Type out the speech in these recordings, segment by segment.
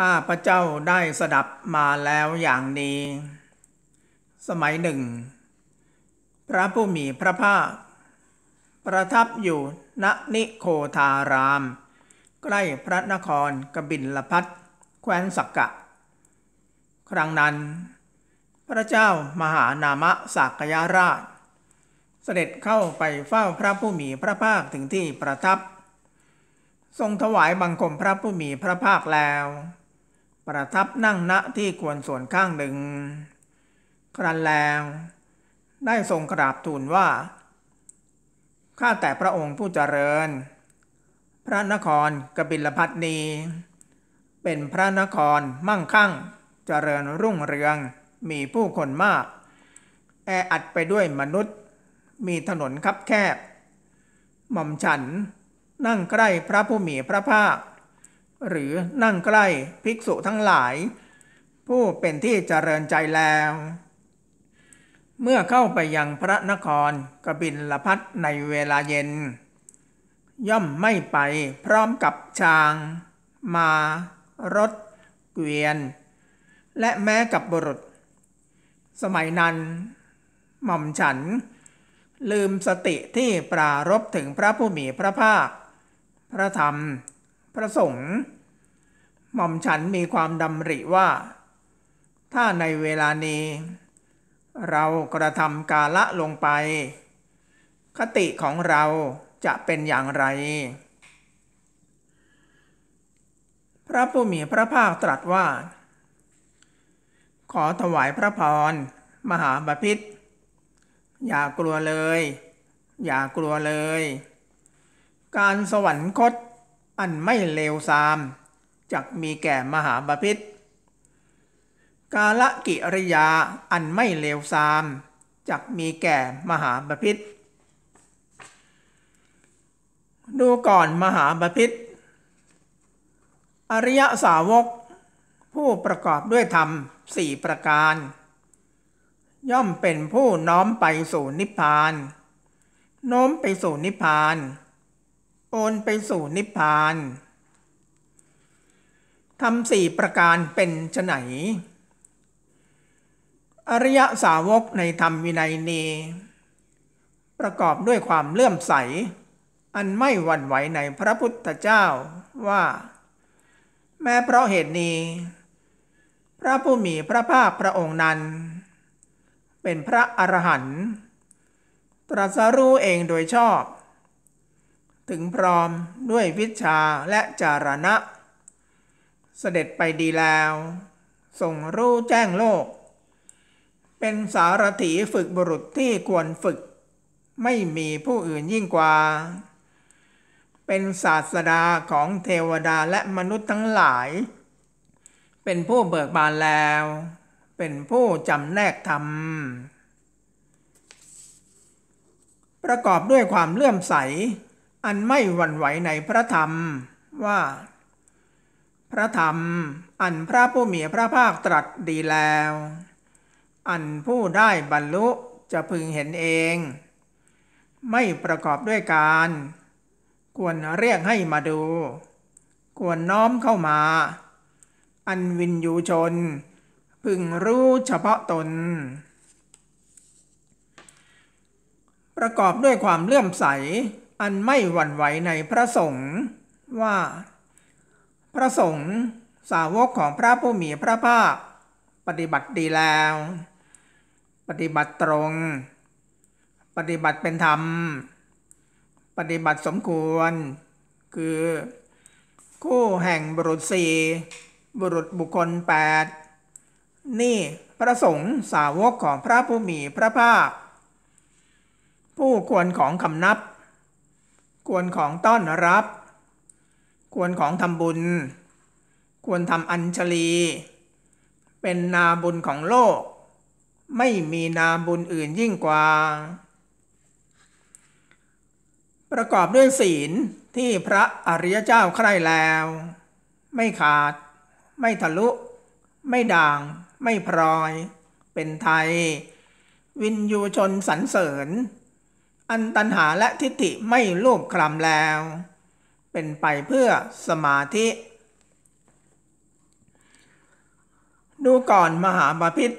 ข้าพระเจ้าได้สดับมาแล้วอย่างนี้ สมัยหนึ่ง พระผู้มีพระภาค ประทับอยู่ณนิโคทาราม ใกล้พระนครกบินลพัทแคว้นสักกะ ครั้งนั้น พระเจ้ามหานามะสักยาราช เสด็จเข้าไปเฝ้าพระผู้มีพระภาคถึงที่ประทับ ทรงถวายบังคมพระผู้มีพระภาคแล้วประทับนั่งณที่ควรส่วนข้างหนึ่ง ครั้นแล้วได้ทรงกราบทูลว่า ข้าแต่พระองค์ผู้เจริญ พระนครกบิลพัทนีเป็นพระนครมั่งคั่งเจริญรุ่งเรืองมีผู้คนมาก แออัดไปด้วยมนุษย์มีถนนคับแคบ หม่อมฉันนั่งใกล้พระผู้มีพระภาคหรือนั่งใกล้ภิกษุทั้งหลาย ผู้เป็นที่เจริญใจแล้ว เมื่อเข้าไปยังพระนครกบินละพัดในเวลาเย็น ย่อมไม่ไปพร้อมกับช้าง มา รถ เกวียน และแม้กับบุรุษ สมัยนั้นหม่อมฉัน ลืมสติที่ปรารบถึงพระผู้มีพระภาค พระธรรมพระสงฆ์หม่อมฉันมีความดำริว่า ถ้าในเวลานี้ เรากระทำกาละลงไป คติของเราจะเป็นอย่างไร พระผู้มีพระภาคตรัสว่า ขอถวายพระพรมหาบาพิษอย่ากลัวเลย อย่ากลัวเลย การสวรรคตอันไม่เลวทรามจักมีแก่มหาบาพิษกาละกิริยาอันไม่เลวทรามจักมีแก่มหาบาพิษดูก่อนมหาบาพิษอริยสาวก ผู้ประกอบด้วยธรรมสี่ประการ ย่อมเป็นผู้น้อมไปสู่นิพพานโน้มไปสู่นิพพานโอนไปสู่นิพพานทำสี่ประการเป็นชไหน อริยสาวกในธรรมวินัยนี้ ประกอบด้วยความเลื่อมใส อันไม่หวั่นไหวในพระพุทธเจ้าว่า แม้เพราะเหตุนี้ พระผู้มีพระภาคพระองค์นั้น เป็นพระอรหันต์ตรัสรู้เองโดยชอบถึงพร้อมด้วยวิชาและจารณะ เสด็จไปดีแล้ว ส่งรู้แจ้งโลก เป็นสารถีฝึกบุรุษที่ควรฝึก ไม่มีผู้อื่นยิ่งกว่า เป็นศาสดาของเทวดาและมนุษย์ทั้งหลาย เป็นผู้เบิกบานแล้ว เป็นผู้จำแนกธรรมประกอบด้วยความเลื่อมใสอันไม่หวั่นไหวในพระธรรมว่า พระธรรมอันพระผู้มีพระภาคตรัสดีแล้ว อันผู้ได้บรรลุจะพึงเห็นเอง ไม่ประกอบด้วยการ ควรเรียกให้มาดู ควรน้อมเข้ามา อันวินยูชน พึงรู้เฉพาะตน ประกอบด้วยความเลื่อมใสอันไม่หวั่นไหวในพระสงฆ์ว่า พระสงฆ์สาวกของพระผู้มีพระภาคปฏิบัติดีแล้ว ปฏิบัติตรง ปฏิบัติเป็นธรรม ปฏิบัติสมควร คือคู่แห่งบุรุษสี่บุรุษบุคคล8 นี่พระสงฆ์สาวกของพระผู้มีพระภาคผู้ควรของคำนับควรของต้อนรับ ควรของทำบุญ ควรทำอัญชลี เป็นนาบุญของโลก ไม่มีนาบุญอื่นยิ่งกว่า ประกอบด้วยศีลที่พระอริยเจ้าใครแล้ว ไม่ขาด ไม่ทะลุ ไม่ด่าง ไม่พลอย เป็นไทย วินยูชนสรรเสริญอันตัณหาและทิฏฐิไม่ลูบคลำแล้ว เป็นไปเพื่อสมาธิ ดูก่อนมหาบาพิษ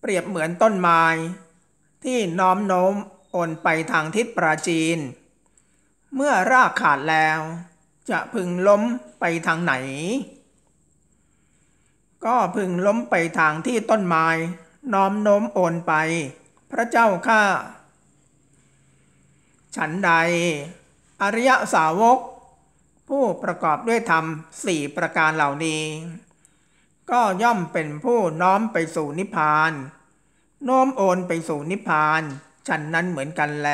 เปรียบเหมือนต้นไม้ที่น้อมโน้มโอนไปทางทิศปราจีนเมื่อรากขาดแล้ว จะพึงล้มไปทางไหน ก็พึงล้มไปทางที่ต้นไม้น้อมโน้มโอนไป พระเจ้าข้าฉันใด อริยสาวก ผู้ประกอบด้วยธรรมสี่ประการเหล่านี้ ก็ย่อมเป็นผู้น้อมไปสู่นิพพานโน้มโอนไปสู่นิพพาน ฉันนั้นเหมือนกันแล